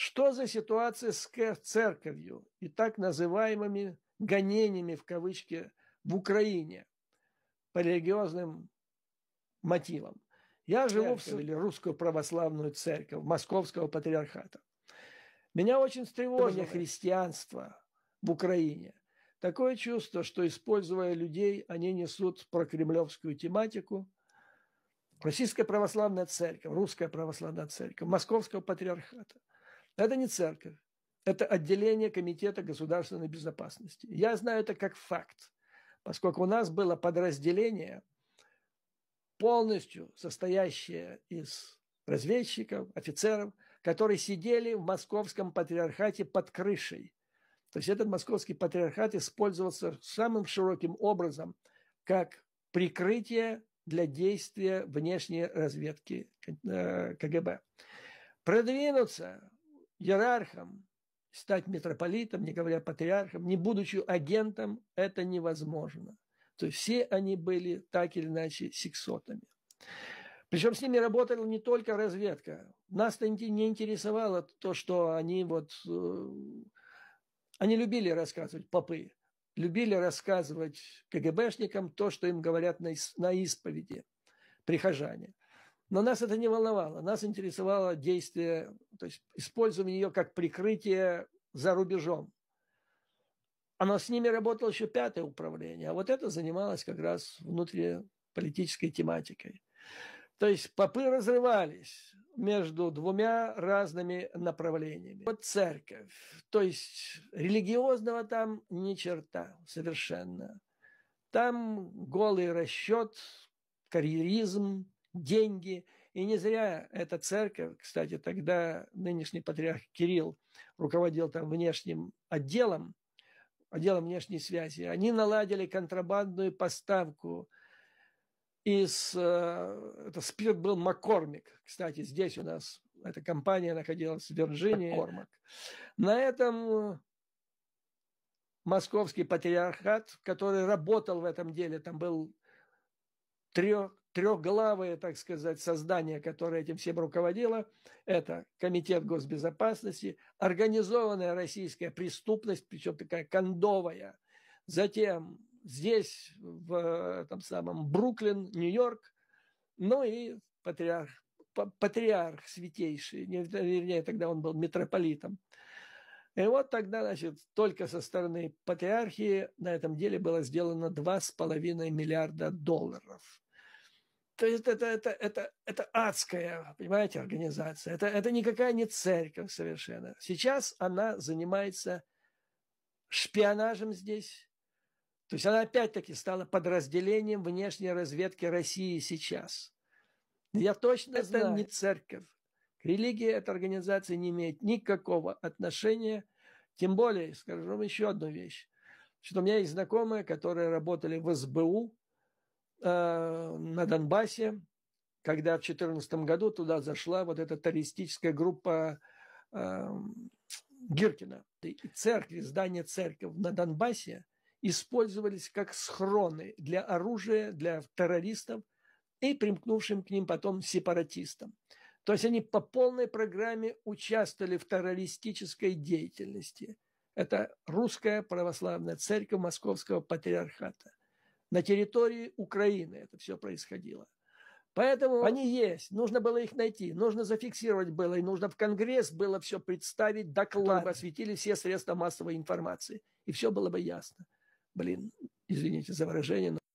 Что за ситуация с церковью и так называемыми гонениями в кавычки в Украине по религиозным мотивам? Я живу в или русскую православную церковь Московского патриархата. Меня очень встревожило христианство в Украине. Такое чувство, что, используя людей, они несут про кремлевскую тематику. Российская православная церковь, русская православная церковь, Московского патриархата – это не церковь. Это отделение Комитета государственной безопасности. Я знаю это как факт, поскольку у нас было подразделение, полностью состоящее из разведчиков, офицеров, которые сидели в московском патриархате под крышей. То есть этот московский патриархат использовался самым широким образом как прикрытие для действия внешней разведки э, КГБ. Продвинуться иерархом, стать митрополитом, не говоря патриархом, не будучи агентом, это невозможно. То есть все они были так или иначе сексотами. Причем с ними работала не только разведка. Нас-то не интересовало то, что они вот... Э, они любили рассказывать, попы, любили рассказывать КГБшникам то, что им говорят на, исповеди прихожане. Но нас это не волновало. Нас интересовало действие, то есть использование ее как прикрытие за рубежом. Оно с ними работало еще пятое управление, а вот это занималось как раз внутриполитической тематикой. То есть попы разрывались между двумя разными направлениями. Вот церковь, то есть религиозного там ни черта совершенно. Там голый расчет, карьеризм, деньги. И не зря эта церковь, кстати, тогда нынешний патриарх Кирилл руководил там внешним отделом, отделом внешней связи. Они наладили контрабандную поставку из... Э, это спирт был Маккормик. Кстати, здесь у нас эта компания находилась в Вирджинии. Маккормик. На этом московский патриархат, который работал в этом деле, там был трех, трехглавое, так сказать, создание, которое этим всем руководило, это Комитет госбезопасности, организованная российская преступность, причем такая кондовая. Затем здесь, в там самом Бруклин, Нью-Йорк, ну и патриарх, патриарх святейший, вернее, тогда он был митрополитом. И вот тогда, значит, только со стороны патриархии на этом деле было сделано 2,5 миллиарда долларов. То есть это, это, это, это адская, понимаете, организация. Это, это никакая не церковь совершенно. Сейчас она занимается шпионажем здесь. То есть она опять-таки стала подразделением внешней разведки России сейчас. Я точно это знаю. не церковь. Религия религии эта организация не имеет никакого отношения. Тем более, скажу вам еще одну вещь. Что у меня есть знакомые, которые работали в СБУ, Э, на Донбассе, когда в 2014 году туда зашла вот эта террористическая группа э, Гиркина. И церкви, здания церкви на Донбассе использовались как схроны для оружия, для террористов и примкнувшим к ним потом сепаратистам. То есть они по полной программе участвовали в террористической деятельности. Это русская православная церковь Московского патриархата на территории Украины это все происходило. Поэтому они есть, нужно было их найти, нужно зафиксировать было, и нужно в Конгресс было все представить, доклад, осветили все средства массовой информации, и все было бы ясно. Блин, извините за выражение, но